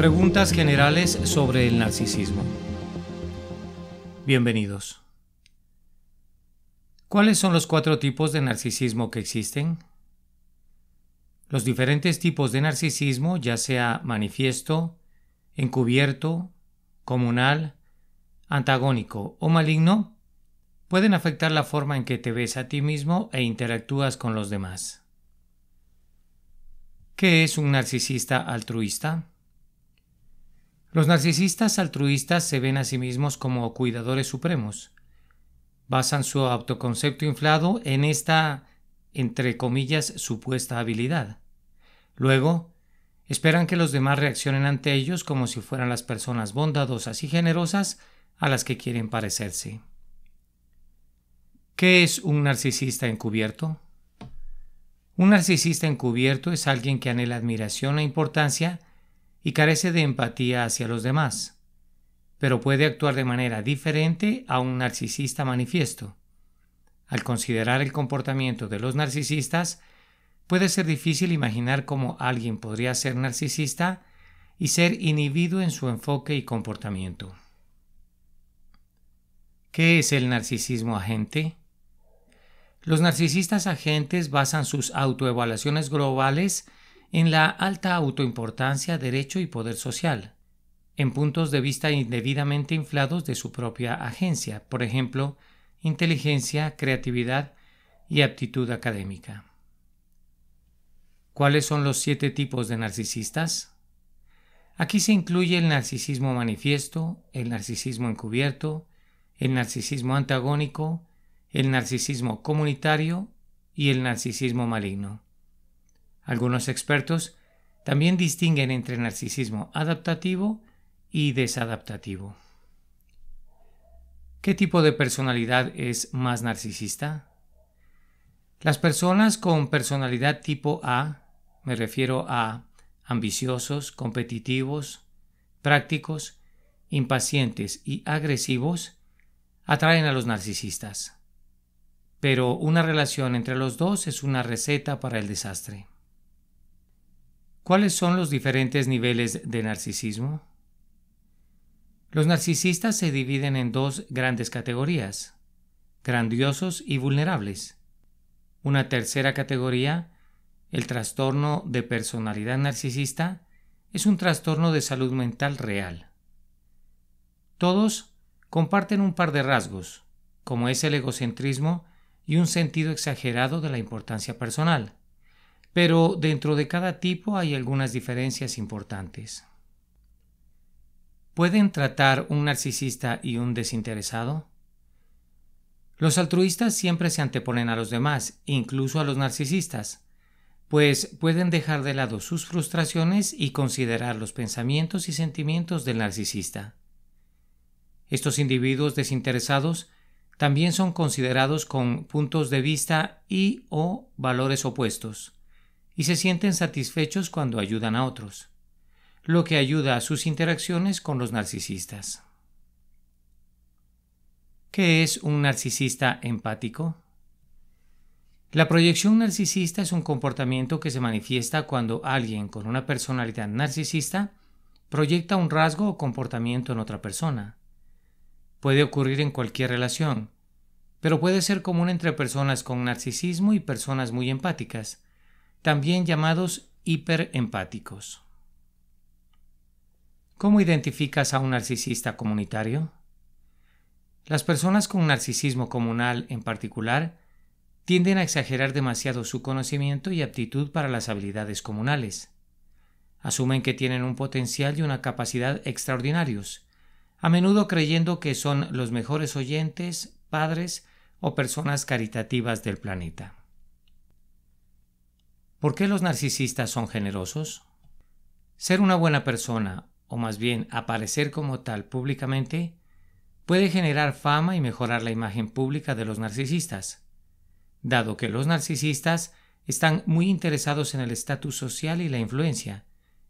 Preguntas generales sobre el narcisismo. Bienvenidos. ¿Cuáles son los cuatro tipos de narcisismo que existen? Los diferentes tipos de narcisismo, ya sea manifiesto, encubierto, comunal, antagónico o maligno, pueden afectar la forma en que te ves a ti mismo e interactúas con los demás. ¿Qué es un narcisista altruista? Los narcisistas altruistas se ven a sí mismos como cuidadores supremos. Basan su autoconcepto inflado en esta, entre comillas, supuesta habilidad. Luego, esperan que los demás reaccionen ante ellos como si fueran las personas bondadosas y generosas a las que quieren parecerse. ¿Qué es un narcisista encubierto? Un narcisista encubierto es alguien que anhela admiración e importancia y carece de empatía hacia los demás, pero puede actuar de manera diferente a un narcisista manifiesto. Al considerar el comportamiento de los narcisistas, puede ser difícil imaginar cómo alguien podría ser narcisista y ser inhibido en su enfoque y comportamiento. ¿Qué es el narcisismo agente? Los narcisistas agentes basan sus autoevaluaciones globales en la alta autoimportancia, derecho y poder social, en puntos de vista indebidamente inflados de su propia agencia, por ejemplo, inteligencia, creatividad y aptitud académica. ¿Cuáles son los siete tipos de narcisistas? Aquí se incluye el narcisismo manifiesto, el narcisismo encubierto, el narcisismo antagónico, el narcisismo comunitario y el narcisismo maligno. Algunos expertos también distinguen entre narcisismo adaptativo y desadaptativo. ¿Qué tipo de personalidad es más narcisista? Las personas con personalidad tipo A, me refiero a ambiciosos, competitivos, prácticos, impacientes y agresivos, atraen a los narcisistas. Pero una relación entre los dos es una receta para el desastre. ¿Cuáles son los diferentes niveles de narcisismo? Los narcisistas se dividen en dos grandes categorías, grandiosos y vulnerables. Una tercera categoría, el trastorno de personalidad narcisista, es un trastorno de salud mental real. Todos comparten un par de rasgos, como es el egocentrismo y un sentido exagerado de la importancia personal pero dentro de cada tipo hay algunas diferencias importantes. ¿Pueden tratar un narcisista y un desinteresado? Los altruistas siempre se anteponen a los demás, incluso a los narcisistas, pues pueden dejar de lado sus frustraciones y considerar los pensamientos y sentimientos del narcisista. Estos individuos desinteresados también son considerados con puntos de vista y o valores opuestos y se sienten satisfechos cuando ayudan a otros, lo que ayuda a sus interacciones con los narcisistas. ¿Qué es un narcisista empático? La proyección narcisista es un comportamiento que se manifiesta cuando alguien con una personalidad narcisista proyecta un rasgo o comportamiento en otra persona. Puede ocurrir en cualquier relación, pero puede ser común entre personas con narcisismo y personas muy empáticas, también llamados hiperempáticos. ¿Cómo identificas a un narcisista comunitario? Las personas con narcisismo comunal en particular tienden a exagerar demasiado su conocimiento y aptitud para las habilidades comunales. Asumen que tienen un potencial y una capacidad extraordinarios, a menudo creyendo que son los mejores oyentes, padres o personas caritativas del planeta. ¿Por qué los narcisistas son generosos? Ser una buena persona, o más bien aparecer como tal públicamente, puede generar fama y mejorar la imagen pública de los narcisistas, dado que los narcisistas están muy interesados en el estatus social y la influencia.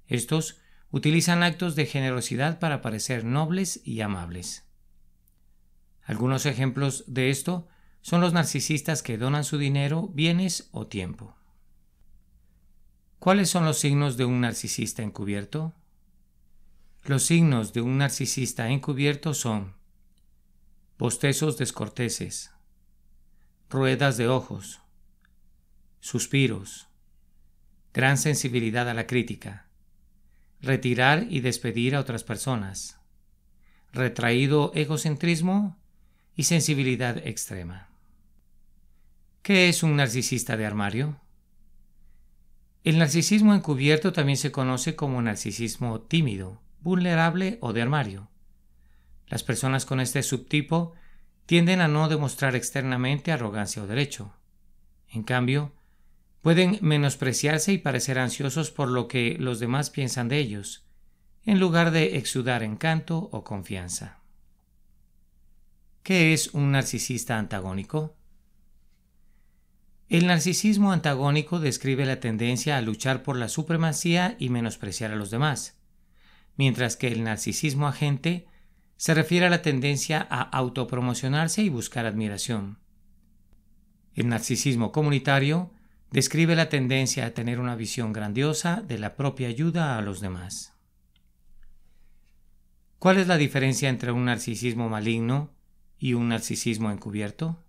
Estos utilizan actos de generosidad para parecer nobles y amables. Algunos ejemplos de esto son los narcisistas que donan su dinero, bienes o tiempo. ¿Cuáles son los signos de un narcisista encubierto? Los signos de un narcisista encubierto son bostezos descorteses, ruedas de ojos, suspiros, gran sensibilidad a la crítica, retirar y despedir a otras personas, retraído egocentrismo y sensibilidad extrema. ¿Qué es un narcisista de armario? El narcisismo encubierto también se conoce como narcisismo tímido, vulnerable o de armario. Las personas con este subtipo tienden a no demostrar externamente arrogancia o derecho. En cambio, pueden menospreciarse y parecer ansiosos por lo que los demás piensan de ellos, en lugar de exudar encanto o confianza. ¿Qué es un narcisista antagónico? El narcisismo antagónico describe la tendencia a luchar por la supremacía y menospreciar a los demás, mientras que el narcisismo agente se refiere a la tendencia a autopromocionarse y buscar admiración. El narcisismo comunitario describe la tendencia a tener una visión grandiosa de la propia ayuda a los demás. ¿Cuál es la diferencia entre un narcisismo maligno y un narcisismo encubierto?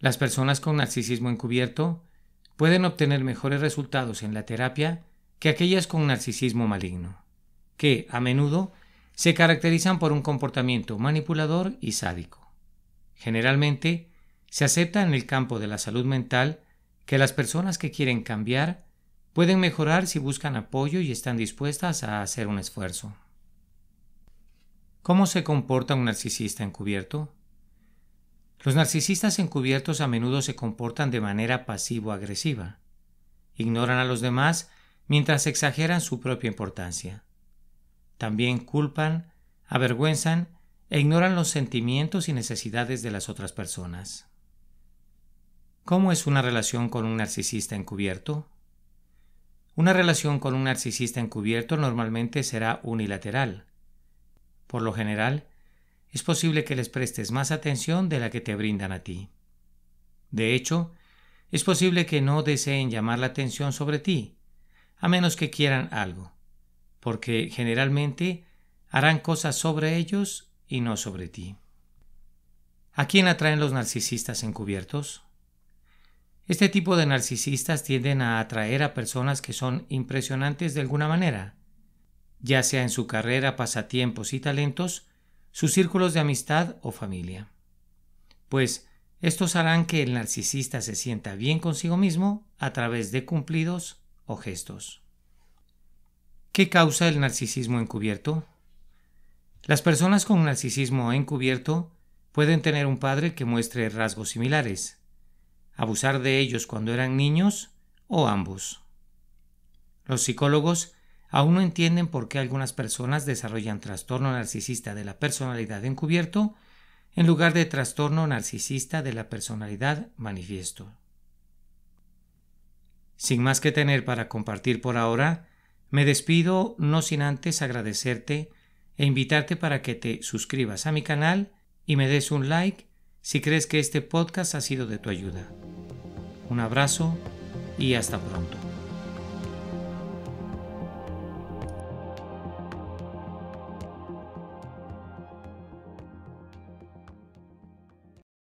Las personas con narcisismo encubierto pueden obtener mejores resultados en la terapia que aquellas con narcisismo maligno, que, a menudo, se caracterizan por un comportamiento manipulador y sádico. Generalmente, se acepta en el campo de la salud mental que las personas que quieren cambiar pueden mejorar si buscan apoyo y están dispuestas a hacer un esfuerzo. ¿Cómo se comporta un narcisista encubierto? Los narcisistas encubiertos a menudo se comportan de manera pasivo-agresiva. Ignoran a los demás mientras exageran su propia importancia. También culpan, avergüenzan e ignoran los sentimientos y necesidades de las otras personas. ¿Cómo es una relación con un narcisista encubierto? Una relación con un narcisista encubierto normalmente será unilateral. Por lo general, es posible que les prestes más atención de la que te brindan a ti. De hecho, es posible que no deseen llamar la atención sobre ti, a menos que quieran algo, porque generalmente harán cosas sobre ellos y no sobre ti. ¿A quién atraen los narcisistas encubiertos? Este tipo de narcisistas tienden a atraer a personas que son impresionantes de alguna manera, ya sea en su carrera, pasatiempos y talentos, sus círculos de amistad o familia. Pues estos harán que el narcisista se sienta bien consigo mismo a través de cumplidos o gestos. ¿Qué causa el narcisismo encubierto? Las personas con narcisismo encubierto pueden tener un padre que muestre rasgos similares, abusar de ellos cuando eran niños o ambos. Los psicólogos Aún no entienden por qué algunas personas desarrollan trastorno narcisista de la personalidad encubierto en lugar de trastorno narcisista de la personalidad manifiesto. Sin más que tener para compartir por ahora, me despido no sin antes agradecerte e invitarte para que te suscribas a mi canal y me des un like si crees que este podcast ha sido de tu ayuda. Un abrazo y hasta pronto.